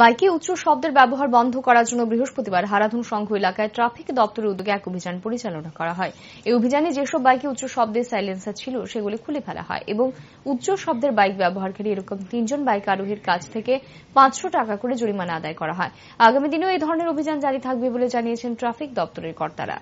বাইকে উচ্চ শব্দের ব্যবহার বন্ধ করার জন্য বৃহস্পতিবার হারাধন সংঘ এলাকায় ট্রাফিক দপ্তরের উদ্যোগে এক অভিযান পরিচালনা করা হয় এই অভিযানে যেসব বাইকে উচ্চ শব্দের সাইলেন্সার ছিল সেগুলি খুলে ফেলা হয় এবং উচ্চ শব্দের বাইক ব্যবহারকারী এরকম তিনজন বাইক আরোহীর কাছ থেকে পাঁচশো টাকা করে জরিমানা আদায় করা হয় আগামী দিনেও এই ধরনের অভিযান জারি থাকবে বলে জানিয়েছেন ট্রাফিক দপ্তরের কর্তারা